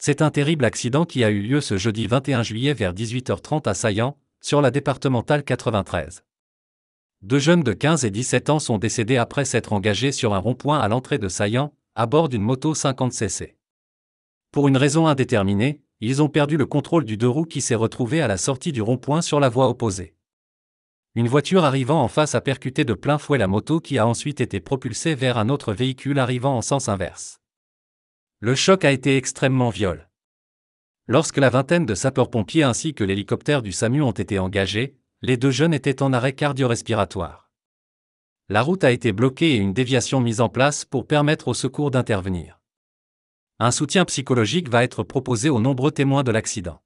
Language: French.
C'est un terrible accident qui a eu lieu ce jeudi 21 juillet vers 18h30 à Saillant, sur la départementale 93. Deux jeunes de 15 et 17 ans sont décédés après s'être engagés sur un rond-point à l'entrée de Saillant, à bord d'une moto 50cc. Pour une raison indéterminée, ils ont perdu le contrôle du deux roues qui s'est retrouvé à la sortie du rond-point sur la voie opposée. Une voiture arrivant en face a percuté de plein fouet la moto qui a ensuite été propulsée vers un autre véhicule arrivant en sens inverse. Le choc a été extrêmement viol. Lorsque la vingtaine de sapeurs-pompiers ainsi que l'hélicoptère du SAMU ont été engagés, les deux jeunes étaient en arrêt cardio-respiratoire. La route a été bloquée et une déviation mise en place pour permettre aux secours d'intervenir. Un soutien psychologique va être proposé aux nombreux témoins de l'accident.